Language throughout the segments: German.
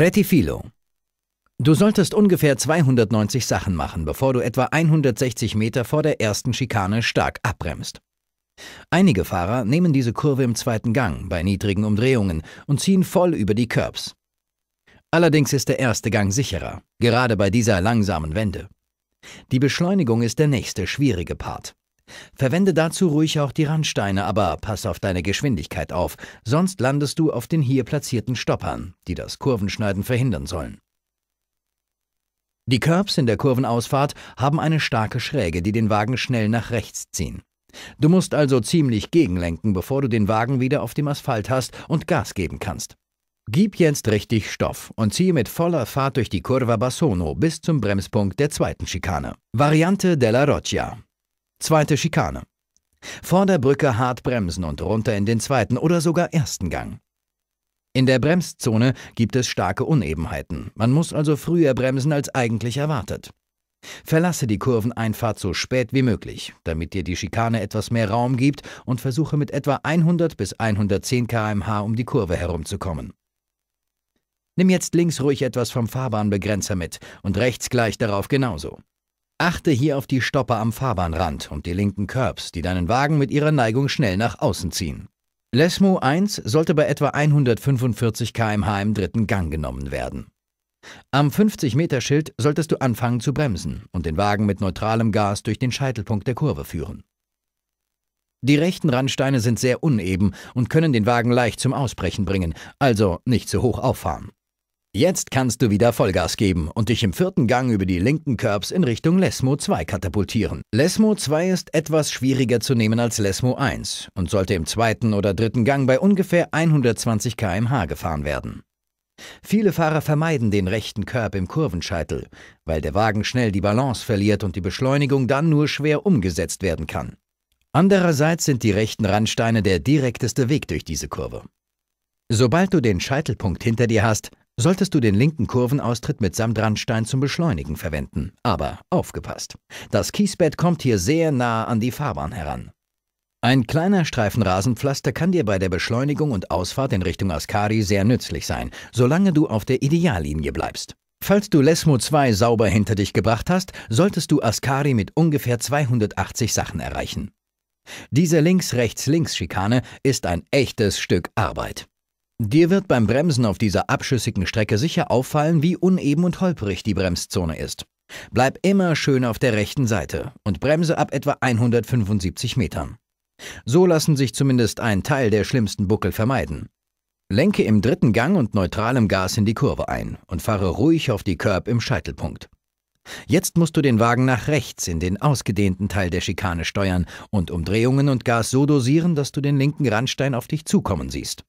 Retifilo. Du solltest ungefähr 290 Sachen machen, bevor du etwa 160 Meter vor der ersten Schikane stark abbremst. Einige Fahrer nehmen diese Kurve im zweiten Gang bei niedrigen Umdrehungen und ziehen voll über die Curbs. Allerdings ist der erste Gang sicherer, gerade bei dieser langsamen Wende. Die Beschleunigung ist der nächste schwierige Part. Verwende dazu ruhig auch die Randsteine, aber pass auf deine Geschwindigkeit auf, sonst landest du auf den hier platzierten Stoppern, die das Kurvenschneiden verhindern sollen. Die Curbs in der Kurvenausfahrt haben eine starke Schräge, die den Wagen schnell nach rechts ziehen. Du musst also ziemlich gegenlenken, bevor du den Wagen wieder auf dem Asphalt hast und Gas geben kannst. Gib jetzt richtig Stoff und ziehe mit voller Fahrt durch die Curva Bassono bis zum Bremspunkt der zweiten Schikane. Variante della Roccia. Zweite Schikane. Vor der Brücke hart bremsen und runter in den zweiten oder sogar ersten Gang. In der Bremszone gibt es starke Unebenheiten. Man muss also früher bremsen als eigentlich erwartet. Verlasse die Kurveneinfahrt so spät wie möglich, damit dir die Schikane etwas mehr Raum gibt und versuche mit etwa 100 bis 110 km/h um die Kurve herumzukommen. Nimm jetzt links ruhig etwas vom Fahrbahnbegrenzer mit und rechts gleich darauf genauso. Achte hier auf die Stopper am Fahrbahnrand und die linken Curbs, die deinen Wagen mit ihrer Neigung schnell nach außen ziehen. Lesmo 1 sollte bei etwa 145 km/h im dritten Gang genommen werden. Am 50-Meter-Schild solltest du anfangen zu bremsen und den Wagen mit neutralem Gas durch den Scheitelpunkt der Kurve führen. Die rechten Randsteine sind sehr uneben und können den Wagen leicht zum Ausbrechen bringen, also nicht zu hoch auffahren. Jetzt kannst du wieder Vollgas geben und dich im vierten Gang über die linken Curbs in Richtung Lesmo 2 katapultieren. Lesmo 2 ist etwas schwieriger zu nehmen als Lesmo 1 und sollte im zweiten oder dritten Gang bei ungefähr 120 km/h gefahren werden. Viele Fahrer vermeiden den rechten Curb im Kurvenscheitel, weil der Wagen schnell die Balance verliert und die Beschleunigung dann nur schwer umgesetzt werden kann. Andererseits sind die rechten Randsteine der direkteste Weg durch diese Kurve. Sobald du den Scheitelpunkt hinter dir hast, solltest du den linken Kurvenaustritt mitsamt Randstein zum Beschleunigen verwenden. Aber aufgepasst! Das Kiesbett kommt hier sehr nah an die Fahrbahn heran. Ein kleiner Streifen Rasenpflaster kann dir bei der Beschleunigung und Ausfahrt in Richtung Ascari sehr nützlich sein, solange du auf der Ideallinie bleibst. Falls du Lesmo 2 sauber hinter dich gebracht hast, solltest du Ascari mit ungefähr 280 Sachen erreichen. Diese Links-Rechts-Links-Schikane ist ein echtes Stück Arbeit. Dir wird beim Bremsen auf dieser abschüssigen Strecke sicher auffallen, wie uneben und holprig die Bremszone ist. Bleib immer schön auf der rechten Seite und bremse ab etwa 175 Metern. So lassen sich zumindest ein Teil der schlimmsten Buckel vermeiden. Lenke im dritten Gang und neutralem Gas in die Kurve ein und fahre ruhig auf die Curb im Scheitelpunkt. Jetzt musst du den Wagen nach rechts in den ausgedehnten Teil der Schikane steuern und Umdrehungen und Gas so dosieren, dass du den linken Randstein auf dich zukommen siehst.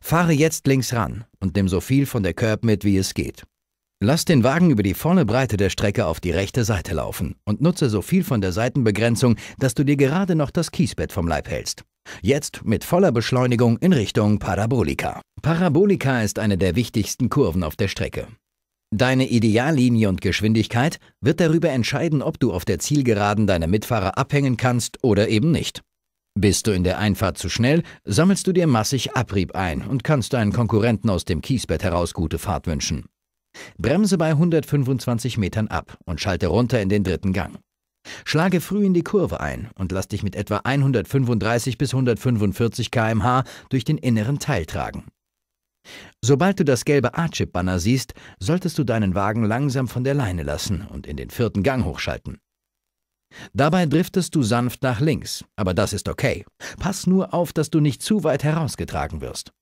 Fahre jetzt links ran und nimm so viel von der Curb mit, wie es geht. Lass den Wagen über die volle Breite der Strecke auf die rechte Seite laufen und nutze so viel von der Seitenbegrenzung, dass du dir gerade noch das Kiesbett vom Leib hältst. Jetzt mit voller Beschleunigung in Richtung Parabolica. Parabolica ist eine der wichtigsten Kurven auf der Strecke. Deine Ideallinie und Geschwindigkeit wird darüber entscheiden, ob du auf der Zielgeraden deine Mitfahrer abhängen kannst oder eben nicht. Bist du in der Einfahrt zu schnell, sammelst du dir massig Abrieb ein und kannst deinen Konkurrenten aus dem Kiesbett heraus gute Fahrt wünschen. Bremse bei 125 Metern ab und schalte runter in den dritten Gang. Schlage früh in die Kurve ein und lass dich mit etwa 135 bis 145 km/h durch den inneren Teil tragen. Sobald du das gelbe A-Chip-Banner siehst, solltest du deinen Wagen langsam von der Leine lassen und in den vierten Gang hochschalten. Dabei driftest du sanft nach links, aber das ist okay. Pass nur auf, dass du nicht zu weit herausgetragen wirst.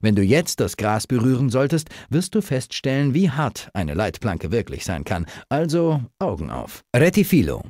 Wenn du jetzt das Gras berühren solltest, wirst du feststellen, wie hart eine Leitplanke wirklich sein kann, also Augen auf. Retifilo